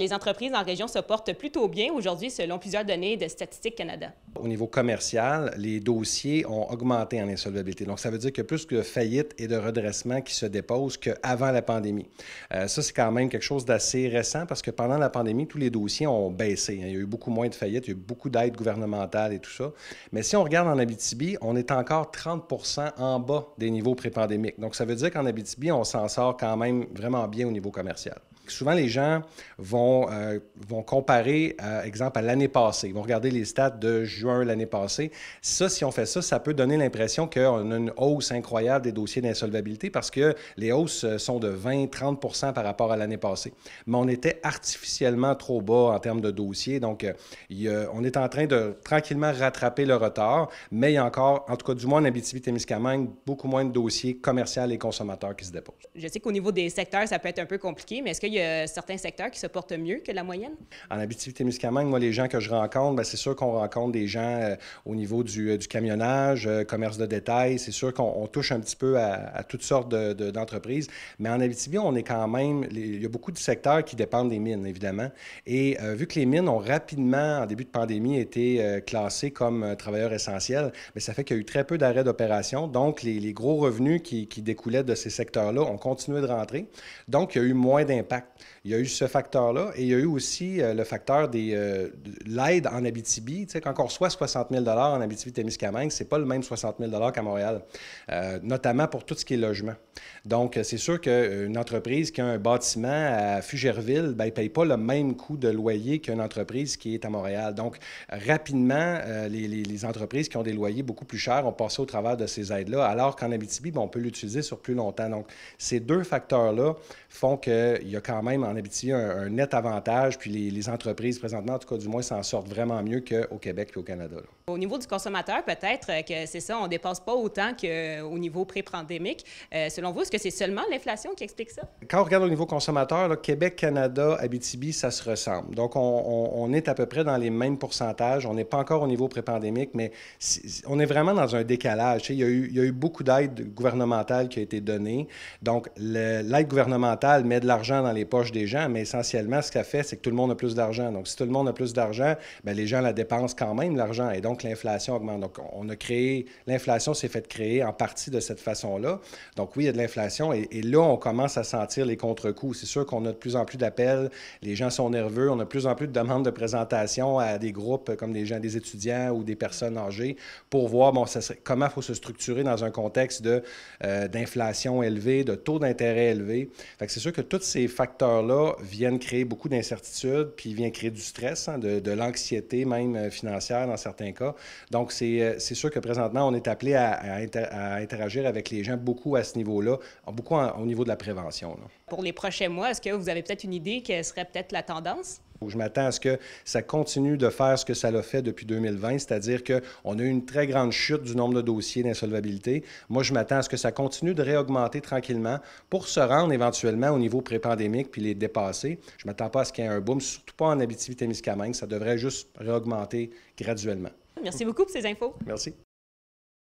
Les entreprises en région se portent plutôt bien aujourd'hui selon plusieurs données de Statistique Canada. Au niveau commercial, les dossiers ont augmenté en insolvabilité. Donc, ça veut dire qu'il y a plus de faillites et de redressements qui se déposent qu'avant la pandémie. Euh, ça, c'est quand même quelque chose d'assez récent parce que pendant la pandémie, tous les dossiers ont baissé. Hein. Il y a eu beaucoup moins de faillites, il y a eu beaucoup d'aides gouvernementales et tout ça. Mais si on regarde en Abitibi, on est encore 30 en bas des niveaux pré-pandémiques. Donc, ça veut dire qu'en Abitibi, on s'en sort quand même vraiment bien au niveau commercial souvent les gens vont, euh, vont comparer, par euh, exemple, à l'année passée. Ils vont regarder les stats de juin l'année passée. Ça, si on fait ça, ça peut donner l'impression qu'on a une hausse incroyable des dossiers d'insolvabilité parce que les hausses euh, sont de 20-30 par rapport à l'année passée. Mais on était artificiellement trop bas en termes de dossiers. Donc, on est en train de tranquillement rattraper le retard, mais il y a encore, en tout cas, du moins en Abitibi-Témiscamingue, beaucoup moins de dossiers commerciaux et consommateurs qui se déposent. Je sais qu'au niveau des secteurs, ça peut être un peu compliqué, mais est-ce qu'il certains secteurs qui se portent mieux que la moyenne? En Abitibi-Témiscamingue, moi, les gens que je rencontre, ben, c'est sûr qu'on rencontre des gens euh, au niveau du, euh, camionnage, euh, commerce de détail. C'est sûr qu'on touche un petit peu à, toutes sortes d'entreprises. Mais en Abitibi, on est quand même... il y a beaucoup de secteurs qui dépendent des mines, évidemment. Et vu que les mines ont rapidement, en début de pandémie, été classées comme travailleurs essentiels, mais ben, ça fait qu'il y a eu très peu d'arrêts d'opération. Donc, les, gros revenus qui, qui découlaient de ces secteurs-là ont continué de rentrer. Donc, il y a eu moins d'impact il y a eu ce facteur-là et il y a eu aussi euh, le facteur des, euh, de l'aide en Abitibi. Tu sais, quand on reçoit 60 000 en Abitibi-Témiscamingue, c'est pas le même 60 000 qu'à Montréal, euh, notamment pour tout ce qui est logement. Donc, c'est sûr qu'une entreprise qui a un bâtiment à Fugerville, ben, elle ne paye pas le même coût de loyer qu'une entreprise qui est à Montréal. Donc, rapidement, les, entreprises qui ont des loyers beaucoup plus chers ont passé au travers de ces aides-là, alors qu'en Abitibi, ben, on peut l'utiliser sur plus longtemps. Donc, ces deux facteurs-là font qu'il y a quand même en Abitibi un, net avantage, puis les, entreprises présentement, en tout cas du moins, s'en sortent vraiment mieux qu'au Québec et au Canada. Au niveau du consommateur, peut-être euh, que c'est ça, on ne dépense pas autant qu'au niveau pré-pandémique. Euh, selon vous, est-ce que c'est seulement l'inflation qui explique ça? Quand on regarde au niveau consommateur, Québec, Canada, Abitibi, ça se ressemble. Donc, on, est à peu près dans les mêmes pourcentages. On n'est pas encore au niveau pré-pandémique, mais on est vraiment dans un décalage. il, y a eu, il y a eu beaucoup d'aide gouvernementale qui a été donnée. Donc, l'aide gouvernementale met de l'argent dans les poches des gens, mais essentiellement, ce qu'elle fait, c'est que tout le monde a plus d'argent. Donc, si tout le monde a plus d'argent, ben, les gens la dépensent quand même, l'argent, et donc l'inflation augmente. Donc, on a créé, l'inflation s'est faite créer en partie de cette façon-là. Donc, oui, il y a de l'inflation, et, là, on commence à sentir les contre-coups. C'est sûr qu'on a de plus en plus d'appels, les gens sont nerveux, on a de plus en plus de demandes de présentation à des groupes comme des gens, des étudiants ou des personnes âgées pour voir bon, ça comment il faut se structurer dans un contexte euh, d'inflation élevée, de taux d'intérêt élevé. Fait c'est sûr que toutes ces facteurs facteurs-là viennent créer beaucoup d'incertitudes, puis viennent créer du stress, hein, de, l'anxiété même euh, financière dans certains cas. Donc, euh, c'est sûr que présentement, on est appelé à, interagir avec les gens beaucoup à ce niveau-là, beaucoup au niveau de la prévention. Pour les prochains mois, est-ce que vous avez peut-être une idée quelle serait peut-être la tendance? Je m'attends à ce que ça continue de faire ce que ça l'a fait depuis 2020, c'est-à-dire qu'on a eu une très grande chute du nombre de dossiers d'insolvabilité. Moi, je m'attends à ce que ça continue de réaugmenter tranquillement pour se rendre éventuellement au niveau pré-pandémique puis les dépasser. Je ne m'attends pas à ce qu'il y ait un boom, surtout pas en Abitibi-Témiscamingue. Ça devrait juste réaugmenter graduellement. Merci beaucoup pour ces infos. Merci.